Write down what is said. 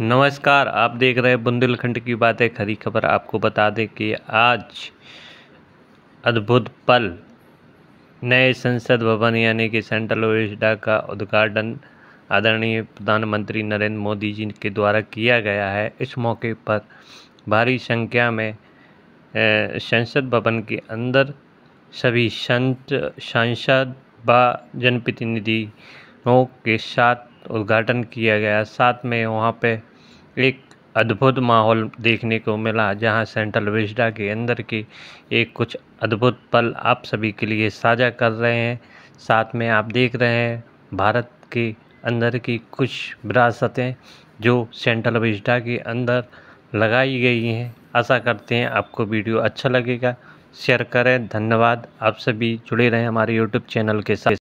नमस्कार आप देख रहे हैं बुंदेलखंड की बातें खरी खबर आपको बता दें कि आज अद्भुत पल नए संसद भवन यानी कि सेंट्रल ओरिस्डा का उद्घाटन आदरणीय प्रधानमंत्री नरेंद्र मोदी जी के द्वारा किया गया है इस मौके पर भारी संख्या में संसद भवन के अंदर सभी संत सांसद व जनप्रतिनिधियों के साथ उद्घाटन किया गया साथ में वहाँ पे एक अद्भुत माहौल देखने को मिला जहाँ सेंट्रल विजडा के अंदर के एक कुछ अद्भुत पल आप सभी के लिए साझा कर रहे हैं साथ में आप देख रहे हैं भारत के अंदर की कुछ विरासतें जो सेंट्रल विजडा के अंदर लगाई गई हैं आशा करते हैं आपको वीडियो अच्छा लगेगा शेयर करें धन्यवाद आप सभी जुड़े रहें हमारे यूट्यूब चैनल के साथ